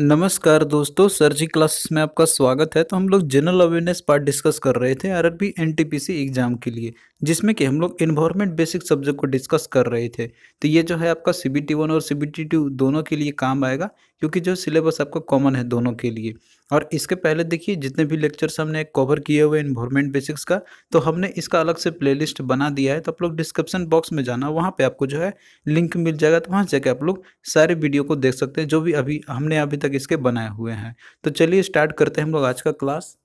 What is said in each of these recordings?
नमस्कार दोस्तों सर जी क्लासेस में आपका स्वागत है तो हम लोग जनरल अवेयरनेस पार्ट डिस्कस कर रहे थे आरआरबी एनटीपीसी एग्जाम के लिए जिसमें कि हम लोग इन्वायरमेंट बेसिक सब्जेक्ट को डिस्कस कर रहे थे तो ये जो है आपका सी बी टी वन और सी बी टी टू दोनों के लिए काम आएगा क्योंकि जो सिलेबस आपका कॉमन है दोनों के लिए और इसके पहले देखिए जितने भी लेक्चर्स हमने कवर किए हुए इन्वॉर्मेंट बेसिक्स का तो हमने इसका अलग से प्लेलिस्ट बना दिया है तो आप लोग डिस्क्रिप्शन बॉक्स में जाना वहाँ पे आपको जो है लिंक मिल जाएगा तो वहाँ जाके आप लोग सारे वीडियो को देख सकते हैं जो भी अभी हमने अभी तक इसके बनाए हुए हैं तो चलिए स्टार्ट करते हैं हम लोग आज का क्लास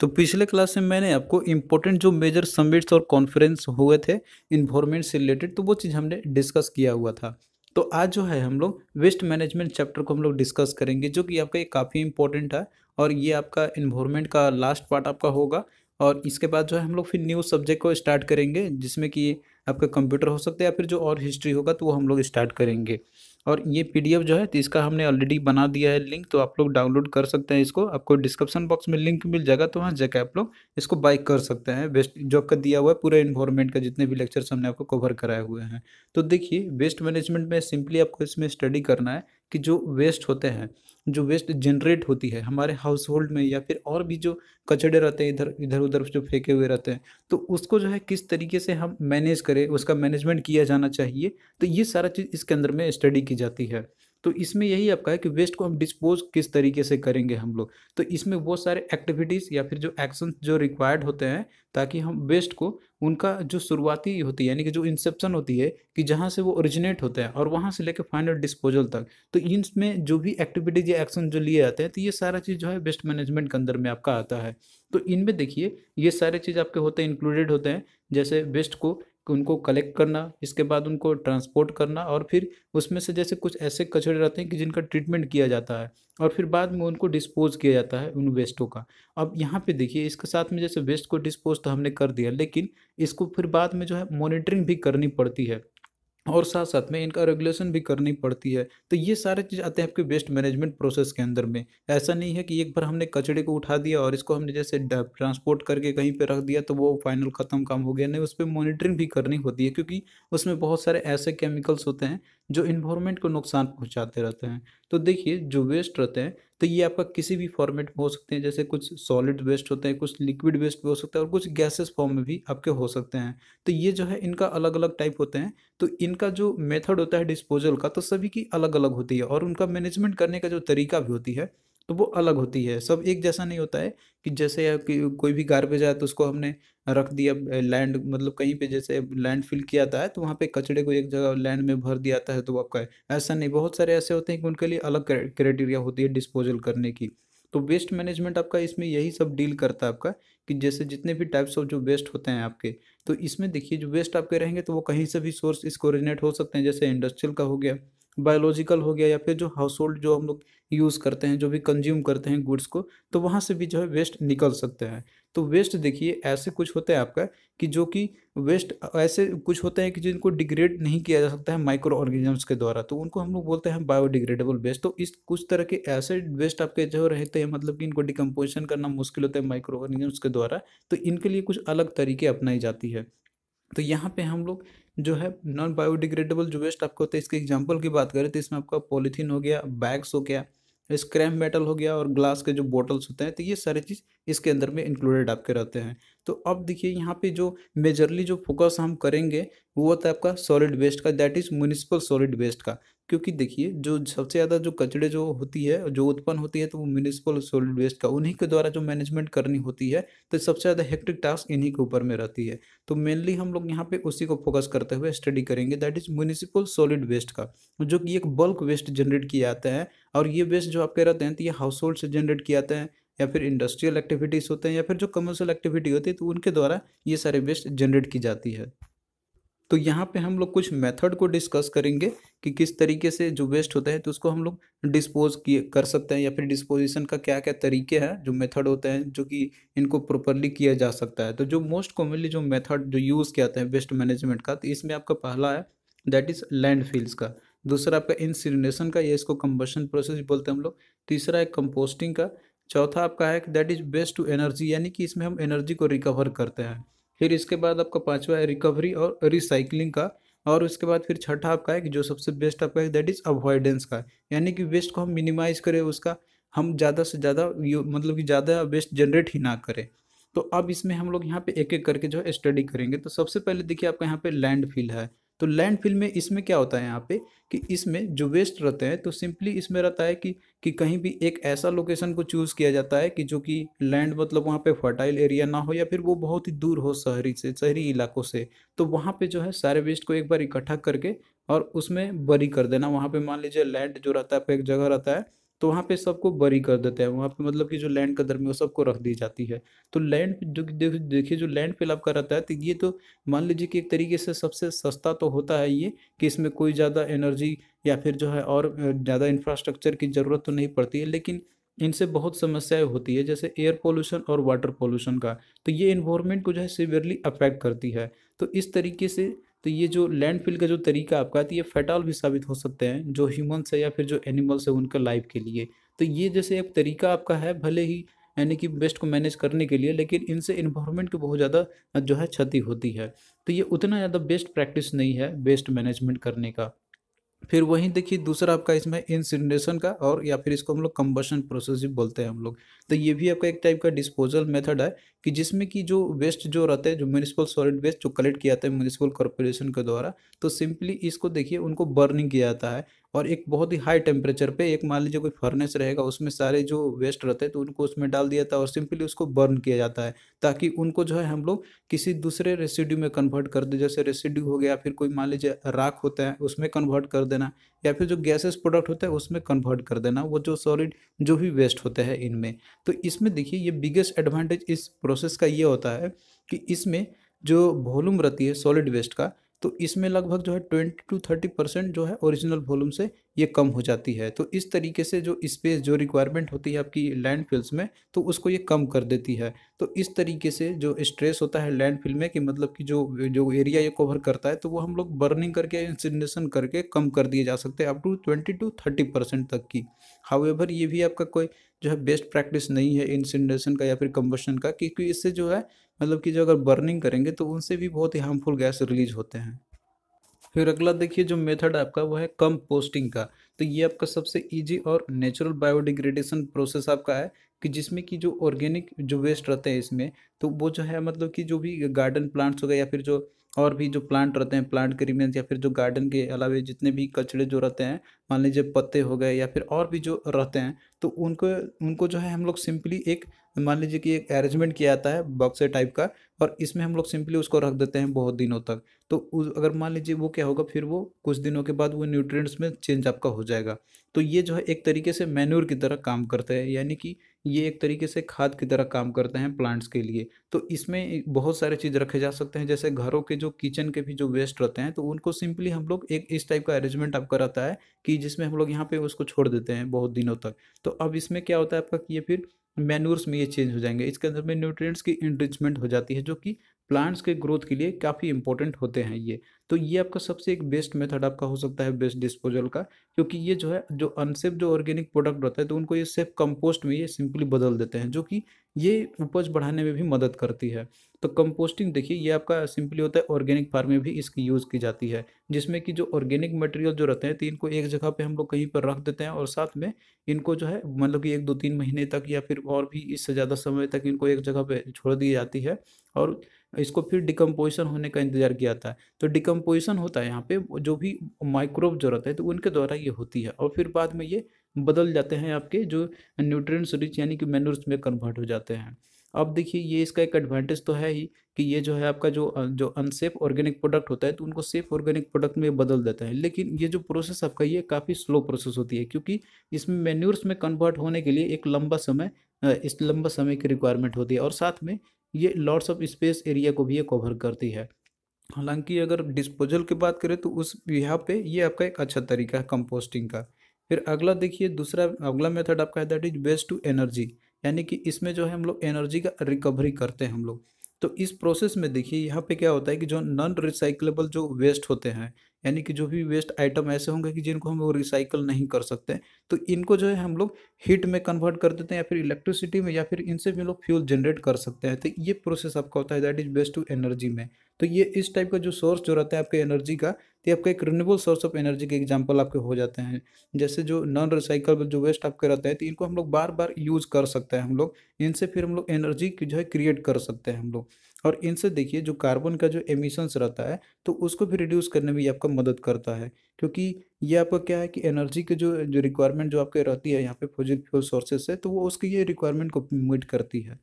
तो पिछले क्लास में मैंने आपको इम्पोर्टेंट जो मेजर समिट्स और कॉन्फ्रेंस हुए थे इन्वॉर्मेंट से रिलेटेड तो वो चीज़ हमने डिस्कस किया हुआ था तो आज जो है हम लोग वेस्ट मैनेजमेंट चैप्टर को हम लोग डिस्कस करेंगे जो कि आपका ये काफ़ी इंपॉर्टेंट है और ये आपका इन्वॉर्मेंट का लास्ट पार्ट आपका होगा और इसके बाद जो है हम लोग फिर न्यू सब्जेक्ट को स्टार्ट करेंगे जिसमें कि आपका कंप्यूटर हो सकता है या फिर जो और हिस्ट्री होगा तो वो हम लोग स्टार्ट करेंगे और ये पीडीएफ जो है तो इसका हमने ऑलरेडी बना दिया है लिंक तो आप लोग डाउनलोड कर सकते हैं इसको आपको डिस्क्रिप्शन बॉक्स में लिंक मिल जाएगा तो वहाँ जाकर आप लोग इसको बाइक कर सकते हैं बेस्ट जॉब का दिया हुआ है पूरा इन्वॉर्मेंट का जितने भी लेक्चर्स हमने आपको कवर कराए हुए हैं तो देखिए वेस्ट मैनेजमेंट में सिंपली आपको इसमें स्टडी करना है कि जो वेस्ट होते हैं जो वेस्ट जनरेट होती है हमारे हाउस होल्ड में या फिर और भी जो कचड़े रहते हैं इधर इधर उधर जो फेंके हुए रहते हैं तो उसको जो है किस तरीके से हम मैनेज करें उसका मैनेजमेंट किया जाना चाहिए तो ये सारा चीज़ इसके अंदर में स्टडी की जाती है तो इसमें यही आपका है कि वेस्ट को हम डिस्पोज किस तरीके से करेंगे हम लोग तो इसमें वो सारे एक्टिविटीज़ या फिर जो एक्शन जो रिक्वायर्ड होते हैं ताकि हम वेस्ट को उनका जो शुरुआती होती है यानी कि जो इंसेप्शन होती है कि जहाँ से वो ओरिजिनेट होते हैं और वहाँ से लेकर फाइनल डिस्पोजल तक तो इनमें जो भी एक्टिविटीज़ या एक्शन जो लिए जाते हैं तो ये सारा चीज़ जो है वेस्ट मैनेजमेंट के अंदर में आपका आता है तो इनमें देखिए ये सारे चीज़ आपके होते हैं इंक्लूडेड होते हैं जैसे वेस्ट को उनको कलेक्ट करना इसके बाद उनको ट्रांसपोर्ट करना और फिर उसमें से जैसे कुछ ऐसे कचड़े रहते हैं कि जिनका ट्रीटमेंट किया जाता है और फिर बाद में उनको डिस्पोज किया जाता है उन वेस्टों का अब यहाँ पे देखिए इसके साथ में जैसे वेस्ट को डिस्पोज तो हमने कर दिया लेकिन इसको फिर बाद में जो है मॉनिटरिंग भी करनी पड़ती है और साथ साथ में इनका रेगुलेशन भी करनी पड़ती है तो ये सारे चीज़ आते हैं आपके वेस्ट मैनेजमेंट प्रोसेस के अंदर में ऐसा नहीं है कि एक बार हमने कचड़े को उठा दिया और इसको हमने जैसे ट्रांसपोर्ट करके कहीं पे रख दिया तो वो फाइनल ख़त्म काम हो गया नहीं उस पर मॉनिटरिंग भी करनी होती है क्योंकि उसमें बहुत सारे ऐसे केमिकल्स होते हैं जो इन्वायरमेंट को नुकसान पहुँचाते रहते हैं तो देखिए जो वेस्ट रहते हैं तो ये आपका किसी भी फॉर्मेट में हो सकते हैं जैसे कुछ सॉलिड वेस्ट होते हैं कुछ लिक्विड वेस्ट भी हो सकता है और कुछ गैसेस फॉर्म में भी आपके हो सकते हैं तो ये जो है इनका अलग अलग टाइप होते हैं तो इनका जो मेथड होता है डिस्पोजल का तो सभी की अलग अलग होती है और उनका मैनेजमेंट करने का जो तरीका भी होती है तो वो अलग होती है सब एक जैसा नहीं होता है कि जैसे कि कोई भी गार्बेज आया तो उसको हमने रख दिया लैंड मतलब कहीं पे जैसे लैंड फिल किया जाता है तो वहाँ पे कचड़े को एक जगह लैंड में भर दिया जाता है तो वो आपका है ऐसा नहीं बहुत सारे ऐसे होते हैं कि उनके लिए अलग क्राइटेरिया होती है डिस्पोजल करने की तो वेस्ट मैनेजमेंट आपका इसमें यही सब डील करता है आपका कि जैसे जितने भी टाइप्स ऑफ जो वेस्ट होते हैं आपके तो इसमें देखिए जो वेस्ट आपके रहेंगे तो वो कहीं से भी सोर्स इसको ओरिजिनेट हो सकते हैं जैसे इंडस्ट्रियल का हो गया बायोलॉजिकल हो गया या फिर जो हाउस होल्ड जो हम लोग यूज़ करते हैं जो भी कंज्यूम करते हैं गुड्स को तो वहाँ से भी जो है वेस्ट निकल सकते हैं तो वेस्ट देखिए ऐसे कुछ होते हैं आपका कि जो कि वेस्ट ऐसे कुछ होते हैं कि जिनको डिग्रेड नहीं किया जा सकता है माइक्रो ऑर्गेनिजम्स के द्वारा तो उनको हम लोग बोलते हैं बायोडिग्रेडेबल वेस्ट तो इस कुछ तरह के ऐसे वेस्ट आपके जो रहते हैं मतलब कि इनको डिकम्पोजिशन करना मुश्किल होता है माइक्रो ऑर्गेनिजम्स के द्वारा तो इनके लिए कुछ अलग तरीके अपनाई जाती है तो यहाँ पे हम लोग जो है नॉन बायोडिग्रेडेबल जो वेस्ट आपको होता है इसके एग्जाम्पल की बात करें तो इसमें आपका पॉलीथीन हो गया बैग्स हो गया स्क्रैम मेटल हो गया और ग्लास के जो बॉटल्स होते हैं तो ये सारी चीज़ इसके अंदर में इंक्लूडेड आपके रहते हैं तो अब देखिए यहाँ पे जो मेजरली जो फोकस हम करेंगे वो होता है आपका सॉलिड वेस्ट का that is municipal solid waste का क्योंकि देखिए जो सबसे ज़्यादा जो कचड़े जो होती है जो उत्पन्न होती है तो वो म्यूनिसिपल सॉलिड वेस्ट का उन्हीं के द्वारा जो मैनेजमेंट करनी होती है तो सबसे ज़्यादा हेक्टिक टास्क इन्हीं के ऊपर में रहती है तो मेनली हम लोग यहाँ पे उसी को फोकस करते हुए स्टडी करेंगे that is municipal solid waste का जो कि एक बल्क वेस्ट जनरेट किया जाता है और ये वेस्ट जो आपके रहते हैं तो ये हाउस होल्ड से जनरेट किया जाता है या फिर इंडस्ट्रियल एक्टिविटीज़ होते हैं या फिर जो कमर्शियल एक्टिविटी होती है तो उनके द्वारा ये सारे वेस्ट जनरेट की जाती है तो यहाँ पे हम लोग कुछ मेथड को डिस्कस करेंगे कि किस तरीके से जो वेस्ट होता है तो उसको हम लोग डिस्पोज किए कर सकते हैं या फिर डिस्पोजिशन का क्या क्या तरीके हैं जो मेथड होते हैं जो कि इनको प्रॉपरली किया जा सकता है तो जो मोस्ट कॉमनली जो मेथड जो यूज़ किया जाता है वेस्ट मैनेजमेंट का तो इसमें आपका पहला है दैट इज़ लैंड का दूसरा आपका इंसिनेशन का या इसको कम्बशन प्रोसेस बोलते हैं हम लोग तीसरा है कंपोस्टिंग का चौथा आपका है that is waste to energy यानी कि इसमें हम एनर्जी को रिकवर करते हैं फिर इसके बाद आपका पांचवा है रिकवरी और रिसाइकलिंग का और उसके बाद फिर छठा आपका है कि जो सबसे बेस्ट आपका है दैट इज़ अवॉइडेंस का यानी कि वेस्ट को हम मिनिमाइज़ करें उसका हम ज़्यादा से ज़्यादा मतलब कि ज़्यादा वेस्ट जनरेट ही ना करें तो अब इसमें हम लोग यहाँ पे एक एक करके जो है स्टडी करेंगे तो सबसे पहले देखिए आपका यहाँ पे लैंड फील है तो लैंडफिल में इसमें क्या होता है यहाँ पे कि इसमें जो वेस्ट रहते हैं तो सिंपली इसमें रहता है कि कि कहीं भी एक ऐसा लोकेशन को चूज़ किया जाता है कि जो कि लैंड मतलब वहाँ पे फर्टाइल एरिया ना हो या फिर वो बहुत ही दूर हो शहरी से शहरी इलाकों से तो वहाँ पे जो है सारे वेस्ट को एक बार इकट्ठा करके और उसमें बरी कर देना वहाँ पे मान लीजिए लैंड जो रहता है एक जगह रहता है तो वहाँ पे सबको बरी कर देते हैं वहाँ पे मतलब कि जो लैंड कदर में वो सबको रख दी जाती है तो लैंड जो देखिए जो लैंड फिल आपका रहता है तो ये तो मान लीजिए कि एक तरीके से सबसे सस्ता तो होता है ये कि इसमें कोई ज़्यादा एनर्जी या फिर जो है और ज़्यादा इंफ्रास्ट्रक्चर की ज़रूरत तो नहीं पड़ती है लेकिन इनसे बहुत समस्याएं होती है जैसे एयर पोल्यूशन और वाटर पोल्यूशन का तो ये इन्वायरमेंट को जो है सीवियरली अफेक्ट करती है तो इस तरीके से तो ये जो लैंडफिल का जो तरीका आपका तो ये फेटाल भी साबित हो सकते हैं जो ह्यूमन्स है या फिर जो एनिमल्स है उनके लाइफ के लिए तो ये जैसे एक तरीका आपका है भले ही यानी कि वेस्ट को मैनेज करने के लिए लेकिन इनसे इन्वायरमेंट की बहुत ज़्यादा जो है क्षति होती है तो ये उतना ज़्यादा बेस्ट प्रैक्टिस नहीं है वेस्ट मैनेजमेंट करने का फिर वहीं देखिए दूसरा आपका इसमें इंसिनेशन का और या फिर इसको हम लोग कम्बशन प्रोसेस भी बोलते हैं हम लोग तो ये भी आपका एक टाइप का डिस्पोजल मेथड है कि जिसमें कि जो वेस्ट जो रहता है जो म्यूनिसिपल सॉलिड वेस्ट जो कलेक्ट किया जाता है म्यूनिसिपल कॉरपोरेशन के द्वारा तो सिंपली इसको देखिए उनको बर्निंग किया जाता है और एक बहुत ही हाई टेम्परेचर पे एक मान लीजिए कोई फर्नेस रहेगा उसमें सारे जो वेस्ट रहते हैं तो उनको उसमें डाल दिया जाता है और सिंपली उसको बर्न किया जाता है ताकि उनको जो है हम लोग किसी दूसरे रेसिड्यू में कन्वर्ट कर दे जैसे रेसिड्यू हो गया फिर कोई मान लीजिए राख होता है उसमें कन्वर्ट कर देना या फिर जो गैसेस प्रोडक्ट होता है उसमें कन्वर्ट कर देना वो जो सॉलिड जो भी वेस्ट होता है इनमें तो इसमें देखिए ये बिगेस्ट एडवांटेज इस प्रोसेस प्रोसेस का ये होता है कि इसमें जो वॉल्यूम रहती है सॉलिड वेस्ट का तो इसमें लगभग जो है ट्वेंटी टू थर्टी परसेंट जो है ओरिजिनल वॉल्यूम से ये कम हो जाती है तो इस तरीके से जो स्पेस जो रिक्वायरमेंट होती है आपकी लैंड फिल्स में तो उसको ये कम कर देती है तो इस तरीके से जो स्ट्रेस होता है लैंड फिल में कि मतलब कि जो जो एरिया ये कवर करता है तो वो हम लोग बर्निंग करके इंसिनेशन करके कम कर दिए जा सकते हैं up to twenty to thirty percent तक की हाउएवर ये भी आपका कोई जो है बेस्ट प्रैक्टिस नहीं है इंसिनेशन का या फिर कम्बशन का क्योंकि इससे जो है मतलब कि जो अगर बर्निंग करेंगे तो उनसे भी बहुत ही हार्मफुल गैस रिलीज होते हैं फिर अगला देखिए जो मेथड आपका वो है कम पोस्टिंग का तो ये आपका सबसे इजी और नेचुरल बायोडिग्रेडेशन प्रोसेस आपका है कि जिसमें कि जो ऑर्गेनिक जो वेस्ट रहते हैं इसमें तो वो जो है मतलब कि जो भी गार्डन प्लांट्स हो गए या फिर जो और भी जो प्लांट रहते हैं प्लांट के रिमेन्स या फिर जो गार्डन के अलावा जितने भी कचड़े जो रहते हैं मान लीजिए पत्ते हो गए या फिर और भी जो रहते हैं तो उनको उनको जो है हम लोग सिंपली एक मान लीजिए कि एक अरेंजमेंट किया जाता है बक्से टाइप का और इसमें हम लोग सिंपली उसको रख देते हैं बहुत दिनों तक तो अगर मान लीजिए वो क्या होगा फिर वो कुछ दिनों के बाद वो न्यूट्रिएंट्स में चेंज आपका हो जाएगा तो ये जो है एक तरीके से मैन्यूर की तरह काम करते हैं यानी कि ये एक तरीके से खाद की तरह काम करते हैं प्लांट्स के लिए तो इसमें बहुत सारे चीज़ रखे जा सकते हैं जैसे घरों के जो किचन के भी जो वेस्ट रहते हैं तो उनको सिंपली हम लोग एक इस टाइप का अरेंजमेंट आपका रहता है कि जिसमें हम लोग यहाँ पे उसको छोड़ देते हैं बहुत दिनों तक तो तो अब इसमें क्या होता है आपका कि ये फिर मैनूर्स में ये चेंज हो जाएंगे इसके अंदर में न्यूट्रिएंट्स की इंरिचमेंट हो जाती है जो कि प्लांट्स के ग्रोथ के लिए काफ़ी इंपॉर्टेंट होते हैं ये तो ये आपका सबसे एक बेस्ट मेथड आपका हो सकता है बेस्ट डिस्पोजल का क्योंकि ये जो है जो अनसेफ जो ऑर्गेनिक प्रोडक्ट होता है तो उनको ये सेफ कंपोस्ट में ये सिंपली बदल देते हैं जो कि ये उपज बढ़ाने में भी मदद करती है तो कंपोस्टिंग देखिए ये आपका सिंपली होता है ऑर्गेनिक फार्म में भी इसकी यूज़ की जाती है जिसमें कि जो ऑर्गेनिक मटेरियल जो रहते हैं तो इनको एक जगह पे हम लोग कहीं पर रख देते हैं और साथ में इनको जो है मतलब कि एक दो तीन महीने तक या फिर और भी इससे ज़्यादा समय तक इनको एक जगह पर छोड़ दी जाती है और इसको फिर डिकम्पोजिशन होने का इंतजार किया जाता है तो डिकम्पोजिशन होता है यहाँ पे जो भी माइक्रोब जो रहते हैं तो उनके द्वारा ये होती है और फिर बाद में ये बदल जाते हैं आपके जो न्यूट्रिएंट्स रिच यानी कि मैनूर्स में कन्वर्ट हो जाते हैं अब देखिए ये इसका एक एडवांटेज तो है ही कि ये जो है आपका जो जो अनसेफ ऑर्गेनिक प्रोडक्ट होता है तो उनको सेफ ऑर्गेनिक प्रोडक्ट में बदल देता है लेकिन ये जो प्रोसेस आपका ये काफ़ी स्लो प्रोसेस होती है क्योंकि इसमें मेन्यूर्स में कन्वर्ट होने के लिए एक लंबा समय इस लंबा समय की रिक्वायरमेंट होती है और साथ में ये लॉर्ड्स ऑफ स्पेस एरिया को भी ये कवर करती है हालांकि अगर डिस्पोजल की बात करें तो उस यहाँ पे ये आपका एक अच्छा तरीका है कंपोस्टिंग का फिर अगला देखिए दूसरा अगला मेथड आपका है that is waste to energy यानी कि इसमें जो है हम लोग एनर्जी का रिकवरी करते हैं हम लोग तो इस प्रोसेस में देखिए यहाँ पे क्या होता है कि जो नॉन रिसाइकलेबल जो वेस्ट होते हैं यानी कि जो भी वेस्ट आइटम ऐसे होंगे कि जिनको हम लोग रिसाइकल नहीं कर सकते तो इनको जो है हम लोग हीट में कन्वर्ट कर देते हैं या फिर इलेक्ट्रिसिटी में या फिर इनसे भी लोग फ्यूल जनरेट कर सकते हैं तो ये प्रोसेस आपका होता है that is waste to energy में तो ये इस टाइप का जो सोर्स जो रहता है आपके एनर्जी का तो आपका एक रिन्यूबल सोर्स ऑफ एनर्जी के एग्जाम्पल आपके हो जाते हैं जैसे जो नॉन रिसाइकल जो वेस्ट आपके रहते हैं तो इनको हम लोग बार बार यूज़ कर सकते हैं हम लोग इनसे फिर हम लोग एनर्जी जो है क्रिएट कर सकते हैं हम लोग और इनसे देखिए जो कार्बन का जो एमिशंस रहता है तो उसको भी रिड्यूस करने में ये आपका मदद करता है क्योंकि ये आपका क्या है कि एनर्जी के जो जो रिक्वायरमेंट जो आपके रहती है यहाँ पे फोजिल फ्यूल सोर्सेज से तो वो उसकी ये रिक्वायरमेंट को मीट करती है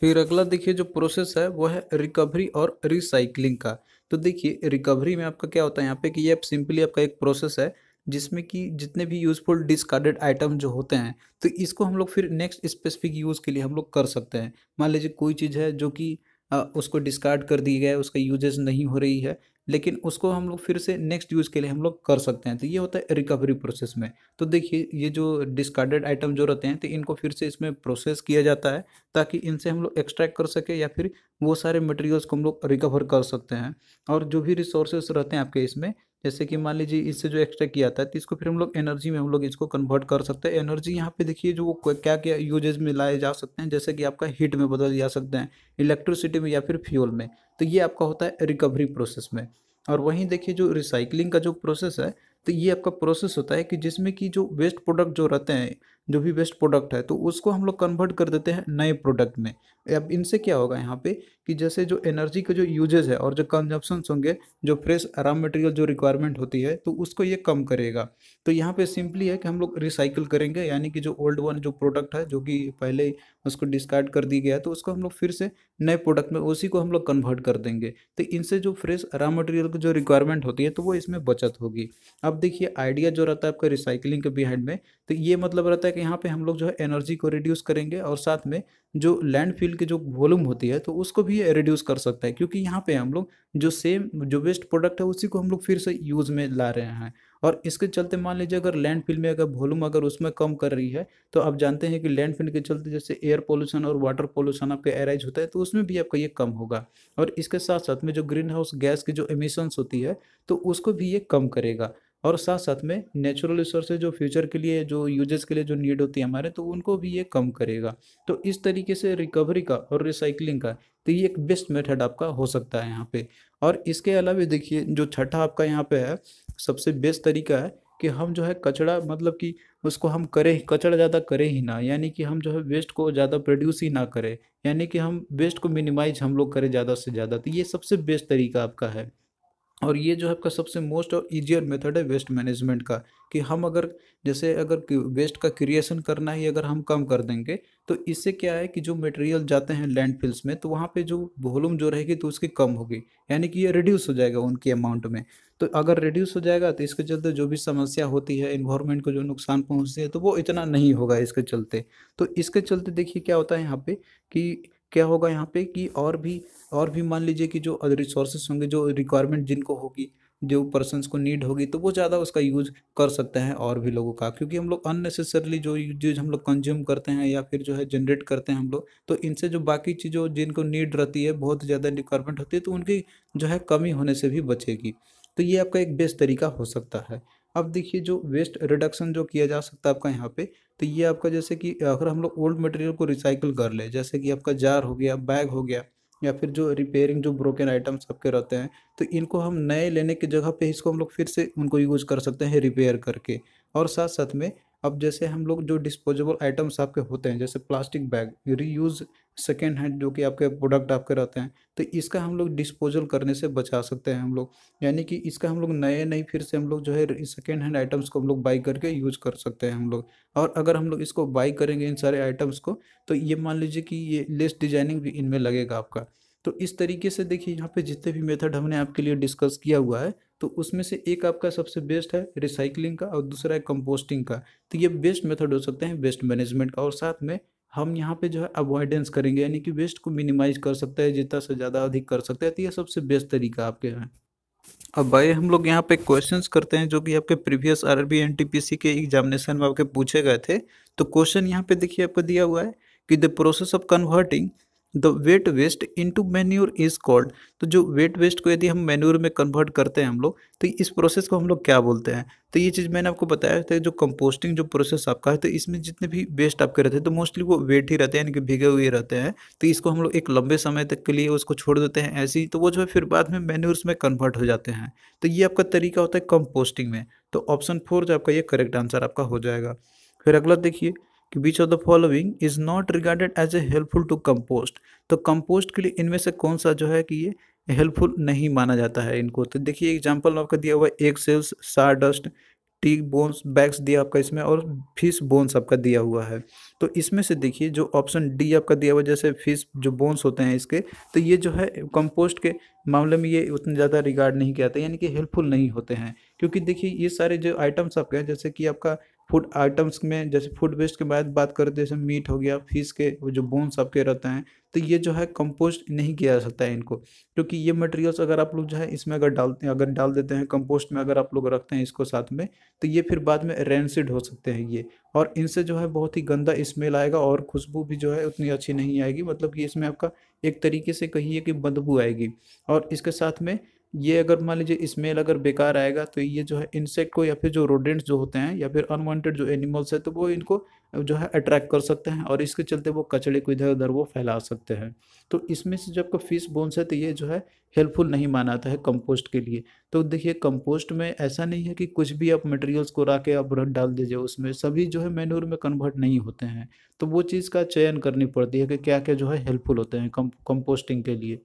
फिर अगला देखिए जो प्रोसेस है वो है रिकवरी और रिसाइकलिंग का तो देखिए रिकवरी में आपका क्या होता है यहाँ पे कि ये आप सिंपली आपका एक प्रोसेस है जिसमें कि जितने भी यूज़फुल डिस्कार्डेड आइटम जो होते हैं तो इसको हम लोग फिर नेक्स्ट स्पेसिफिक यूज़ के लिए हम लोग कर सकते हैं मान लीजिए कोई चीज़ है जो कि उसको डिस्कार्ड कर दी गया है उसका यूजेज नहीं हो रही है लेकिन उसको हम लोग फिर से नेक्स्ट यूज़ के लिए हम लोग कर सकते हैं तो ये होता है रिकवरी प्रोसेस में तो देखिए ये जो डिस्कार्डेड आइटम जो रहते हैं तो इनको फिर से इसमें प्रोसेस किया जाता है ताकि इनसे हम लोग एक्सट्रैक्ट कर सके या फिर वो सारे मटेरियल्स को हम लोग रिकवर कर सकते हैं और जो भी रिसोर्सेस रहते हैं आपके इसमें जैसे कि मान लीजिए इससे जो एक्स्ट्रा किया था तो इसको फिर हम लोग एनर्जी में हम लोग इसको कन्वर्ट कर सकते हैं एनर्जी यहाँ पे देखिए जो क्या क्या यूजेज में लाए जा सकते हैं जैसे कि आपका हीट में बदल जा सकते हैं इलेक्ट्रिसिटी में या फिर फ्यूल में तो ये आपका होता है रिकवरी प्रोसेस में और वहीं देखिए जो रिसाइकलिंग का जो प्रोसेस है तो ये आपका प्रोसेस होता है कि जिसमें कि जो वेस्ट प्रोडक्ट जो रहते हैं जो भी वेस्ट प्रोडक्ट है तो उसको हम लोग कन्वर्ट कर देते हैं नए प्रोडक्ट में अब इनसे क्या होगा यहाँ पे कि जैसे जो एनर्जी का जो यूजेज है और जो कंजप्शन होंगे जो फ्रेश रॉ मटेरियल जो रिक्वायरमेंट होती है तो उसको ये कम करेगा तो यहाँ पे सिंपली है कि हम लोग रिसाइकिल करेंगे यानी कि जो ओल्ड वन जो प्रोडक्ट है जो कि पहले उसको डिस्कार्ड कर दी गया तो उसको हम लोग फिर से नए प्रोडक्ट में उसी को हम लोग कन्वर्ट कर देंगे तो इनसे जो फ्रेश रॉ मटेरियल की जो रिक्वायरमेंट होती है तो वो इसमें बचत होगी अब देखिए आइडिया जो रहता है आपका रिसाइकिलिंग के बिहाइंड में तो ये मतलब रहता है कि यहाँ पर हम लोग जो है एनर्जी को रिड्यूस करेंगे और साथ में जो लैंड स्टील की जो वॉल्यूम होती है तो उसको भी रिड्यूस कर सकता है क्योंकि यहाँ पे हम लोग जो सेम जो वेस्ट प्रोडक्ट है उसी को हम लोग फिर से यूज़ में ला रहे हैं और इसके चलते मान लीजिए अगर लैंडफिल में अगर वॉल्यूम अगर उसमें कम कर रही है तो आप जानते हैं कि लैंडफिल के चलते जैसे एयर पोल्यूशन और वाटर पोल्यूशन आपके एराइज होता है तो उसमें भी आपका ये कम होगा और इसके साथ साथ में जो ग्रीन हाउस गैस की जो एमिशंस होती है तो उसको भी ये कम करेगा और साथ साथ में नेचुरल रिसोर्सेज जो फ्यूचर के लिए जो यूजेस के लिए जो नीड होती है हमारे तो उनको भी ये कम करेगा तो इस तरीके से रिकवरी का और रिसाइकलिंग का तो ये एक बेस्ट मेथड आपका हो सकता है यहाँ पे और इसके अलावा देखिए जो छठा आपका यहाँ पे है सबसे बेस्ट तरीका है कि हम जो है कचड़ा मतलब कि उसको हम करें कचड़ा ज़्यादा करें ही ना यानी कि हम जो है वेस्ट को ज़्यादा प्रोड्यूस ही ना करें यानी कि हम वेस्ट को मिनिमाइज हम लोग करें ज़्यादा से ज़्यादा तो ये सबसे बेस्ट तरीका आपका है और ये जो है आपका सबसे मोस्ट और ईजियर मेथड है वेस्ट मैनेजमेंट का कि हम अगर जैसे अगर वेस्ट का क्रिएशन करना ही अगर हम कम कर देंगे तो इससे क्या है कि जो मटेरियल जाते हैं लैंडफिल्स में तो वहाँ पे जो वॉल्यूम जो रहेगी तो उसकी कम होगी यानी कि ये रिड्यूस हो जाएगा उनकी अमाउंट में तो अगर रिड्यूस हो जाएगा तो इसके चलते जो भी समस्या होती है इन्वायरमेंट को जो नुकसान पहुँचती है तो वो इतना नहीं होगा इसके चलते तो इसके चलते देखिए क्या होता है यहाँ पर कि क्या होगा यहाँ पे कि और भी और भी मान लीजिए कि जो रिसोर्सेस होंगे जो रिक्वायरमेंट जिनको होगी जो पर्सनस को नीड होगी तो वो ज़्यादा उसका यूज़ कर सकते हैं और भी लोगों का क्योंकि हम लोग अननेसेसरली जो यूजेज हम लोग कंज्यूम करते हैं या फिर जो है जनरेट करते हैं हम लोग तो इनसे जो बाकी चीज़ों जिनको नीड रहती है बहुत ज़्यादा रिक्वायरमेंट होती है तो उनकी जो है कमी होने से भी बचेगी तो ये आपका एक बेस्ट तरीका हो सकता है अब देखिए जो वेस्ट रिडक्शन जो किया जा सकता है आपका यहाँ पे तो ये आपका जैसे कि अगर हम लोग ओल्ड मटेरियल को रिसाइकिल कर ले जैसे कि आपका जार हो गया बैग हो गया या फिर जो रिपेयरिंग जो ब्रोकन आइटम्स आपके रहते हैं तो इनको हम नए लेने की जगह पे इसको हम लोग फिर से उनको यूज कर सकते हैं रिपेयर करके और साथ साथ में अब जैसे हम लोग जो डिस्पोजेबल आइटम्स आपके होते हैं जैसे plastic bag reuse second hand जो कि आपके प्रोडक्ट आपके रहते हैं तो इसका हम लोग डिस्पोजल करने से बचा सकते हैं हम लोग यानी कि इसका हम लोग नए नए फिर से हम लोग जो है सेकेंड हैंड आइटम्स को हम लोग बाई करके यूज कर सकते हैं हम लोग और अगर हम लोग इसको बाई करेंगे इन सारे आइटम्स को तो ये मान लीजिए कि ये लेस डिजाइनिंग भी इनमें लगेगा आपका तो इस तरीके से देखिए यहाँ पे जितने भी मेथड हमने आपके लिए डिस्कस किया हुआ है तो उसमें से एक आपका सबसे बेस्ट है रिसाइकलिंग का और दूसरा है कंपोस्टिंग का तो ये बेस्ट मेथड हो सकते हैं वेस्ट मैनेजमेंट का और साथ में हम यहाँ पे जो है अवॉइडेंस करेंगे यानी कि वेस्ट को मिनिमाइज कर सकते हैं जितना से ज़्यादा अधिक कर सकते हैं तो ये सबसे बेस्ट तरीका आपके है अब भाई हम लोग यहाँ पे क्वेश्चंस करते हैं जो कि आपके प्रीवियस आर आरबी एनटीपीसी के एग्जामिनेशन में आपके पूछे गए थे तो क्वेश्चन यहाँ पे देखिए आपको दिया हुआ है कि the process of converting the wet waste to manure is called तो जो वेट वेस्ट को यदि हम मेन्यूर में कन्वर्ट करते हैं हम लोग तो इस प्रोसेस को हम लोग क्या बोलते हैं तो ये चीज़ मैंने आपको बताया था जो कंपोस्टिंग जो प्रोसेस आपका है तो इसमें जितने भी वेस्ट आपके रहते हैं तो मोस्टली वो वेट ही रहते हैं यानी कि भिगे हुए रहते हैं तो इसको हम लोग एक लंबे समय तक के लिए उसको छोड़ देते हैं ऐसे ही तो वो जो है फिर बाद में मैन्योर्स में कन्वर्ट हो जाते हैं तो ये आपका तरीका होता है कंपोस्टिंग में तो ऑप्शन फोर जो आपका ये करेक्ट आंसर आपका हो जाएगा फिर अगला देखिए कि which of the following is not regarded as a helpful to compost तो कंपोस्ट के लिए इनमें से कौन सा जो है कि ये हेल्पफुल नहीं माना जाता है इनको तो देखिए एग्जाम्पल आपका दिया हुआ है एक सेल्स सार डस्ट टी बोन्स बैग्स दिया आपका इसमें और फिश बोन्स आपका दिया हुआ है तो इसमें से देखिए जो ऑप्शन डी आपका दिया हुआ जैसे फिश जो बोन्स होते हैं इसके तो ये जो है कंपोस्ट के मामले में ये उतना ज़्यादा रिगार्ड नहीं किया जाता यानी कि हेल्पफुल नहीं होते हैं क्योंकि देखिए ये सारे जो आइटम्स आपके हैं जैसे कि आपका फूड आइटम्स में जैसे फूड वेस्ट के बाद बात करें जैसे मीट हो गया फिश के जो बोन्स आपके रहते हैं तो ये जो है कंपोस्ट नहीं किया जा सकता है इनको क्योंकि ये मटेरियल्स अगर आप लोग जो है इसमें अगर डालते हैं अगर डाल देते हैं कंपोस्ट में अगर आप लोग रखते हैं इसको साथ में तो ये फिर बाद में रेंसिड हो सकते हैं ये और इनसे जो है बहुत ही गंदा स्मेल आएगा और खुशबू भी जो है उतनी अच्छी नहीं आएगी मतलब कि इसमें आपका एक तरीके से कहिए कि बदबू आएगी और इसके साथ में ये अगर मान लीजिए स्मेल अगर बेकार आएगा तो ये जो है इंसेक्ट को या फिर जो रोडेंट्स जो होते हैं या फिर अनवांटेड जो एनिमल्स है तो वो इनको जो है अट्रैक्ट कर सकते हैं और इसके चलते वो कचड़े को इधर उधर वो फैला सकते हैं तो इसमें से जब आपका फिश बोन्स है तो ये जो है हेल्पफुल नहीं माना जाता है कंपोस्ट के लिए तो देखिए कंपोस्ट में ऐसा नहीं है कि कुछ भी आप मटेरियल्स को रा के आप रख डाल दीजिए उसमें सभी जो है मैनूर में कन्वर्ट नहीं होते हैं तो वो चीज़ का चयन करनी पड़ती है कि क्या क्या जो है हेल्पफुल होते हैं कंपोस्टिंग के लिए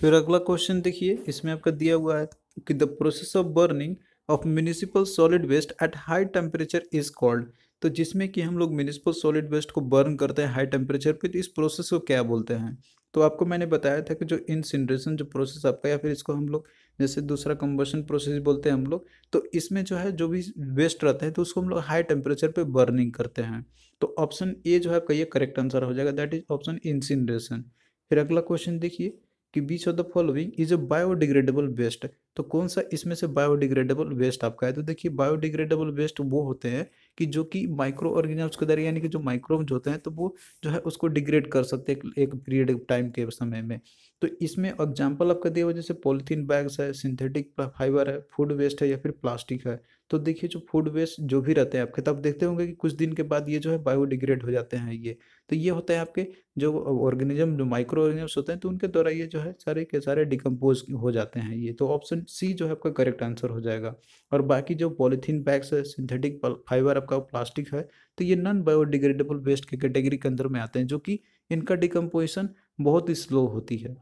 फिर अगला क्वेश्चन देखिए इसमें आपका दिया हुआ है कि the process of burning of municipal solid waste at high temperature is called तो जिसमें कि हम लोग म्यूनिसिपल सॉलिड वेस्ट को बर्न करते हैं हाई टेम्परेचर पे तो इस प्रोसेस को क्या बोलते हैं तो आपको मैंने बताया था कि जो इंसिनरेशन जो प्रोसेस आपका या फिर इसको हम लोग जैसे दूसरा कम्बर्शन प्रोसेस बोलते हैं हम लोग तो इसमें जो है जो भी वेस्ट रहता है तो उसको हम लोग हाई टेम्परेचर पे बर्निंग करते हैं तो ऑप्शन ए जो है आपका ये करेक्ट आंसर हो जाएगा दैट इज ऑप्शन इंसिनरेशन फिर अगला क्वेश्चन देखिए which of the following is a biodegradable waste तो कौन सा इसमें से बायोडिग्रेडेबल वेस्ट आपका है तो देखिए बायोडिग्रेडेबल वेस्ट वो होते हैं कि जो कि माइक्रो ऑर्गेनिज्म के द्वारा यानी कि जो माइक्रोब्स होते हैं तो वो जो है उसको डिग्रेड कर सकते हैं एक पीरियड टाइम के समय में तो इसमें एग्जाम्पल आपका दिया हुआ जैसे पॉलीथीन बैग्स है सिंथेटिक फाइबर है फूड वेस्ट है या फिर प्लास्टिक है तो देखिए जो फूड वेस्ट जो भी रहते हैं आपके तब तो देखते होंगे कि कुछ दिन के बाद ये जो है बायोडिग्रेड हो जाते हैं ये तो ये होता है आपके जो ऑर्गेनिज्म जो माइक्रो ऑर्गेनिज्म होते हैं तो उनके द्वारा ये जो है सारे के सारे डिकम्पोज हो जाते हैं ये तो ऑप्शन सी जो है आपका करेक्ट आंसर हो जाएगा और बाकी जो पॉलीथीन बैग्स है सिंथेटिक फाइबर आपका प्लास्टिक है तो ये नॉन बायोडिग्रेडेबल वेस्ट के कैटेगरी के अंदर में आते हैं जो कि इनका डिकम्पोजिशन बहुत ही स्लो होती है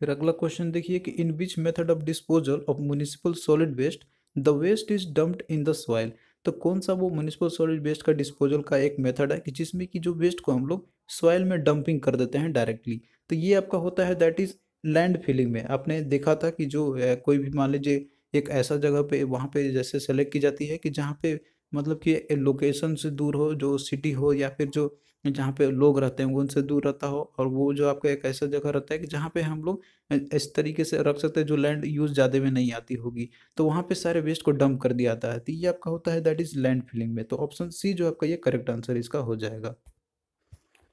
फिर अगला क्वेश्चन देखिए कि in which method of disposal of municipal solid waste the waste is dumped in the soil तो कौन सा वो म्यूनिसिपल सॉलिड वेस्ट का डिस्पोजल का एक मेथड है कि जिसमें कि जो वेस्ट को हम लोग सॉइल में डंपिंग कर देते हैं डायरेक्टली तो ये आपका होता है दैट इज़ लैंड फिलिंग में आपने देखा था कि जो कोई भी मान लीजिए एक ऐसा जगह पे वहाँ पे जैसे सेलेक्ट की जाती है कि जहाँ पे मतलब कि लोकेशन से दूर हो जो सिटी हो या फिर जो जहाँ पे लोग रहते हैं उनसे दूर रहता हो और वो जो आपका एक ऐसा जगह रहता है कि जहाँ पे हम लोग इस तरीके से रख सकते हैं जो लैंड यूज़ ज़्यादा में नहीं आती होगी तो वहाँ पे सारे वेस्ट को डंप कर दिया जाता है तो ये आपका होता है दैट इज़ लैंड फिलिंग में तो ऑप्शन सी जो आपका ये करेक्ट आंसर इसका हो जाएगा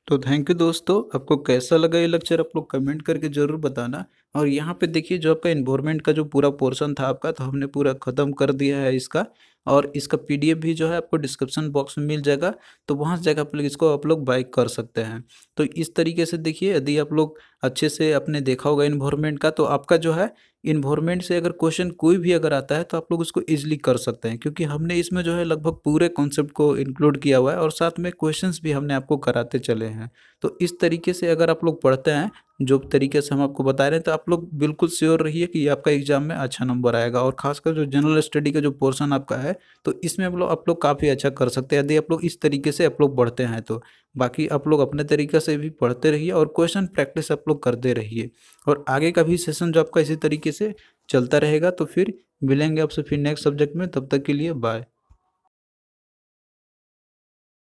तो थैंक यू दोस्तों आपको कैसा लगा ये लेक्चर आप लोग कमेंट करके ज़रूर बताना और यहाँ पे देखिए जो आपका इन्वॉर्मेंट का जो पूरा पोर्शन था आपका तो हमने पूरा ख़त्म कर दिया है इसका और इसका पीडीएफ भी जो है आपको डिस्क्रिप्शन बॉक्स में मिल जाएगा तो वहाँ से जाकर आप लोग इसको आप लोग बाइक कर सकते हैं तो इस तरीके से देखिए यदि आप लोग अच्छे से आपने देखा होगा इन्वायरमेंट का तो आपका जो है इन्वॉर्मेंट से अगर क्वेश्चन कोई भी अगर आता है तो आप लोग उसको ईजिली कर सकते हैं क्योंकि हमने इसमें जो है लगभग पूरे कॉन्सेप्ट को इंक्लूड किया हुआ है और साथ में क्वेश्चंस भी हमने आपको कराते चले हैं तो इस तरीके से अगर आप लोग पढ़ते हैं जो तरीके से हम आपको बता रहे हैं तो आप लोग बिल्कुल श्योर रहिए कि आपका एग्जाम में अच्छा नंबर आएगा और खासकर जो जनरल स्टडी का जो पोर्सन आपका है तो इसमें आप लोग आप लोग काफ़ी अच्छा कर सकते हैं यदि आप लोग इस तरीके से आप लोग बढ़ते हैं तो बाकी आप लोग अपने तरीके से भी पढ़ते रहिए और क्वेश्चन प्रैक्टिस आप लोग करते रहिए और आगे का भी सेशन जो आपका इसी तरीके से चलता रहेगा तो फिर मिलेंगे आपसे फिर नेक्स्ट सब्जेक्ट में तब तक के लिए बाय